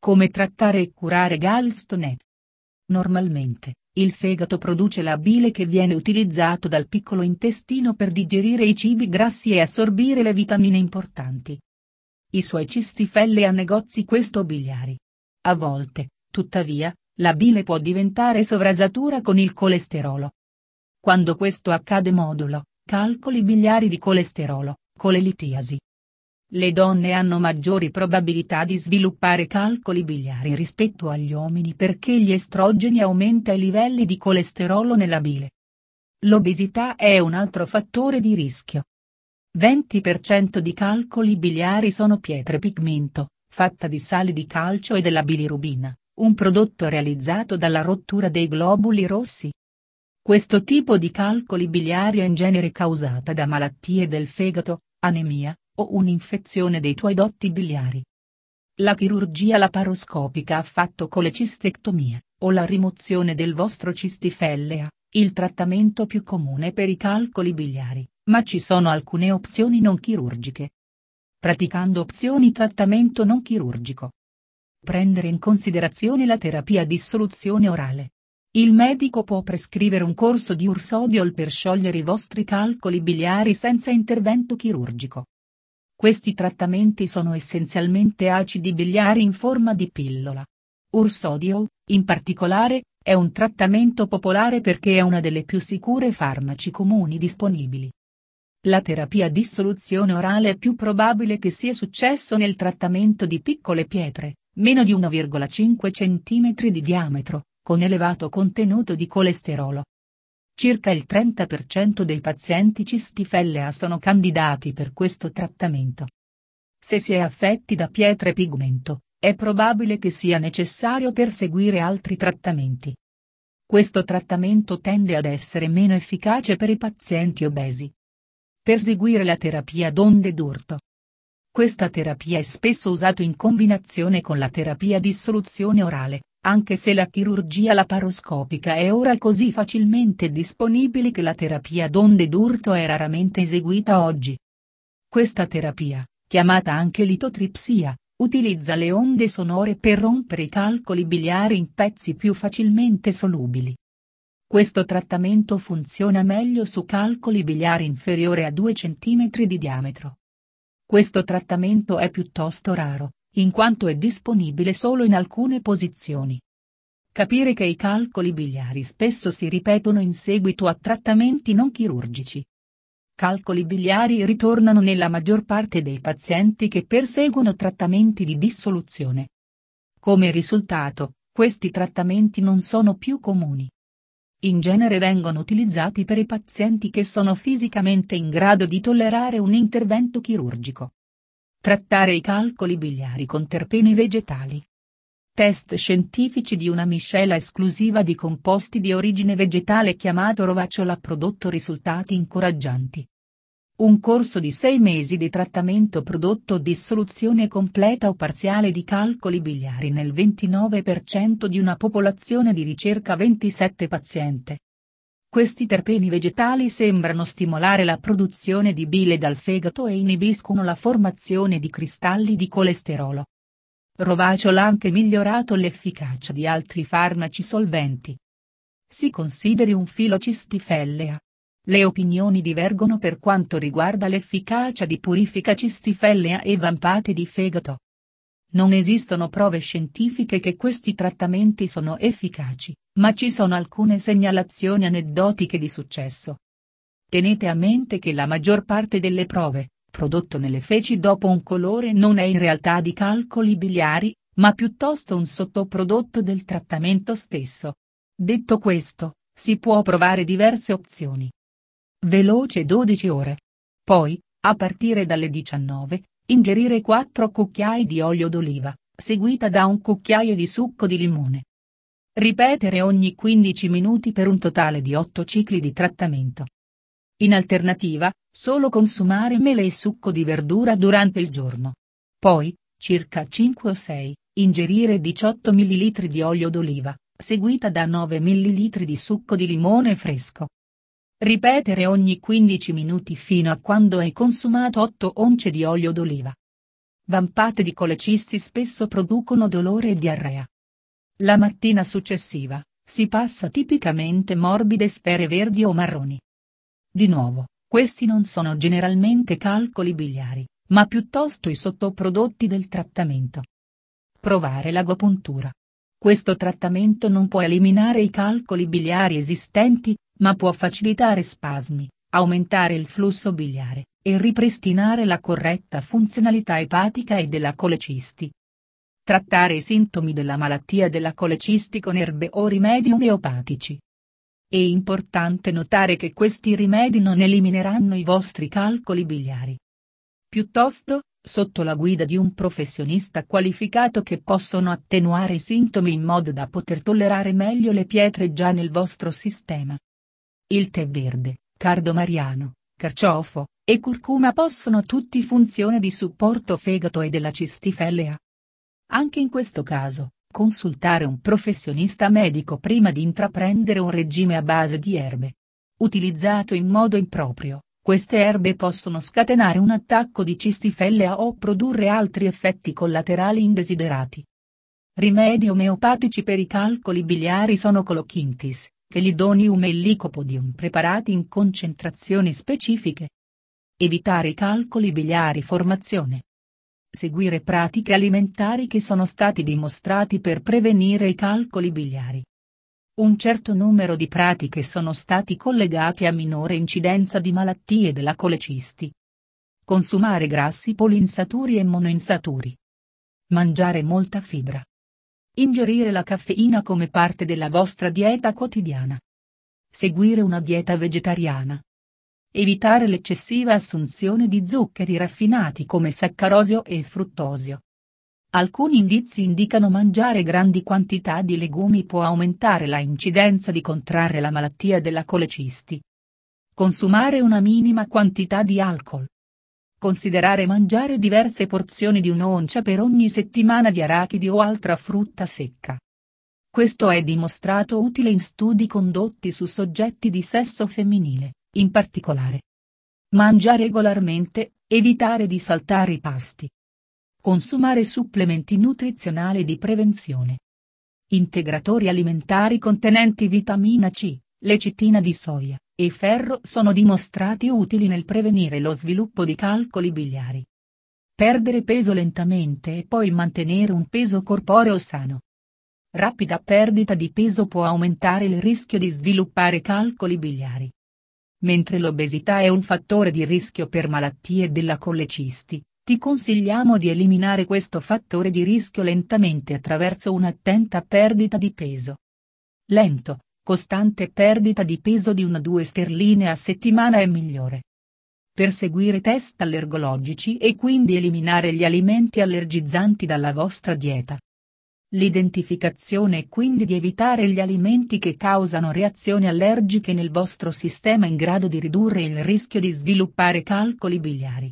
Come trattare e curare Gallstone? Normalmente, il fegato produce la bile che viene utilizzato dal piccolo intestino per digerire i cibi grassi e assorbire le vitamine importanti. I suoi cistifelle a negozi questo biliari. A volte, tuttavia, la bile può diventare sovrasatura con il colesterolo. Quando questo accade modulo, calcoli biliari di colesterolo, colelitiasi, le donne hanno maggiori probabilità di sviluppare calcoli biliari rispetto agli uomini perché gli estrogeni aumenta i livelli di colesterolo nella bile. L'obesità è un altro fattore di rischio. 20% di calcoli biliari sono pietre pigmento, fatta di sali di calcio e della bilirubina, un prodotto realizzato dalla rottura dei globuli rossi. Questo tipo di calcoli biliari è in genere causata da malattie del fegato, anemia, o un'infezione dei tuoi dotti biliari. La chirurgia laparoscopica ha fatto colecistectomia, o la rimozione del vostro cistifellea, il trattamento più comune per i calcoli biliari, ma ci sono alcune opzioni non chirurgiche. Praticando opzioni trattamento non chirurgico. Prendere in considerazione la terapia di soluzione orale. Il medico può prescrivere un corso di ursodiol per sciogliere i vostri calcoli biliari senza intervento chirurgico. Questi trattamenti sono essenzialmente acidi biliari in forma di pillola. Ursodio, in particolare, è un trattamento popolare perché è una delle più sicure farmaci comuni disponibili. La terapia di soluzione orale è più probabile che sia successo nel trattamento di piccole pietre, meno di 1,5 cm di diametro, con elevato contenuto di colesterolo. Circa il 30% dei pazienti cistifellea sono candidati per questo trattamento. Se si è affetti da pietre pigmento, è probabile che sia necessario perseguire altri trattamenti. Questo trattamento tende ad essere meno efficace per i pazienti obesi. Perseguire la terapia d'onde d'urto. Questa terapia è spesso usata in combinazione con la terapia di soluzione orale, anche se la chirurgia laparoscopica è ora così facilmente disponibile che la terapia d'onde d'urto è raramente eseguita oggi. Questa terapia, chiamata anche litotripsia, utilizza le onde sonore per rompere i calcoli biliari in pezzi più facilmente solubili. Questo trattamento funziona meglio su calcoli biliari inferiore a 2 cm di diametro. Questo trattamento è piuttosto raro, in quanto è disponibile solo in alcune posizioni. Capire che i calcoli biliari spesso si ripetono in seguito a trattamenti non chirurgici. Calcoli biliari ritornano nella maggior parte dei pazienti che perseguono trattamenti di dissoluzione. Come risultato, questi trattamenti non sono più comuni. In genere vengono utilizzati per i pazienti che sono fisicamente in grado di tollerare un intervento chirurgico. Trattare i calcoli biliari con terpeni vegetali. Test scientifici di una miscela esclusiva di composti di origine vegetale chiamato Rovacciola ha prodotto risultati incoraggianti. Un corso di sei mesi di trattamento prodotto dissoluzione completa o parziale di calcoli biliari nel 29% di una popolazione di ricerca 27 paziente. Questi terpeni vegetali sembrano stimolare la produzione di bile dal fegato e inibiscono la formazione di cristalli di colesterolo. Rovaciola ha anche migliorato l'efficacia di altri farmaci solventi. Si consideri un filo cistifellea. Le opinioni divergono per quanto riguarda l'efficacia di purifica cistifellea e vampate di fegato. Non esistono prove scientifiche che questi trattamenti sono efficaci, ma ci sono alcune segnalazioni aneddotiche di successo. Tenete a mente che la maggior parte delle prove, prodotto nelle feci dopo un colore non è in realtà di calcoli biliari, ma piuttosto un sottoprodotto del trattamento stesso. Detto questo, si può provare diverse opzioni. Veloce 12 ore. Poi, a partire dalle 19, ingerire 4 cucchiai di olio d'oliva, seguita da un cucchiaio di succo di limone. Ripetere ogni 15 minuti per un totale di 8 cicli di trattamento. In alternativa, solo consumare mele e succo di verdura durante il giorno. Poi, circa 5 o 6, ingerire 18 ml di olio d'oliva, seguita da 9 ml di succo di limone fresco. Ripetere ogni 15 minuti fino a quando hai consumato 8 once di olio d'oliva. Vampate di colecisti spesso producono dolore e diarrea. La mattina successiva, si passa tipicamente morbide sfere verdi o marroni. Di nuovo, questi non sono generalmente calcoli biliari, ma piuttosto i sottoprodotti del trattamento. Provare l'agopuntura. Questo trattamento non può eliminare i calcoli biliari esistenti, ma può facilitare spasmi, aumentare il flusso biliare, e ripristinare la corretta funzionalità epatica e della colecisti, trattare i sintomi della malattia della colecisti con erbe o rimedi omeopatici. È importante notare che questi rimedi non elimineranno i vostri calcoli biliari. Piuttosto, sotto la guida di un professionista qualificato che possono attenuare i sintomi in modo da poter tollerare meglio le pietre già nel vostro sistema. Il tè verde, cardo mariano, carciofo, e curcuma possono tutti funzione di supporto fegato e della cistifellea. Anche in questo caso, consultare un professionista medico prima di intraprendere un regime a base di erbe. Utilizzato in modo improprio, queste erbe possono scatenare un attacco di cistifellea o produrre altri effetti collaterali indesiderati. Rimedi omeopatici per i calcoli biliari sono colochintis, chelidonium e licopodium preparati in concentrazioni specifiche. Evitare i calcoli biliari formazione seguire pratiche alimentari che sono stati dimostrati per prevenire i calcoli biliari. Un certo numero di pratiche sono stati collegati a minore incidenza di malattie della colecisti. Consumare grassi polinsaturi e monoinsaturi. Mangiare molta fibra. Ingerire la caffeina come parte della vostra dieta quotidiana. Seguire una dieta vegetariana. Evitare l'eccessiva assunzione di zuccheri raffinati come saccarosio e fruttosio. Alcuni indizi indicano mangiare grandi quantità di legumi può aumentare la incidenza di contrarre la malattia della colecisti. Consumare una minima quantità di alcol. Considerare mangiare diverse porzioni di un'oncia per ogni settimana di arachidi o altra frutta secca. Questo è dimostrato utile in studi condotti su soggetti di sesso femminile in particolare. Mangiare regolarmente, evitare di saltare i pasti. Consumare supplementi nutrizionali di prevenzione. Integratori alimentari contenenti vitamina C, lecitina di soia e ferro sono dimostrati utili nel prevenire lo sviluppo di calcoli biliari. Perdere peso lentamente e poi mantenere un peso corporeo sano. Rapida perdita di peso può aumentare il rischio di sviluppare calcoli biliari. Mentre l'obesità è un fattore di rischio per malattie della collecisti, ti consigliamo di eliminare questo fattore di rischio lentamente attraverso un'attenta perdita di peso. Lento, costante perdita di peso di 1-2 sterline a settimana è migliore. Per seguire test allergologici e quindi eliminare gli alimenti allergizzanti dalla vostra dieta, L'identificazione è quindi di evitare gli alimenti che causano reazioni allergiche nel vostro sistema in grado di ridurre il rischio di sviluppare calcoli biliari.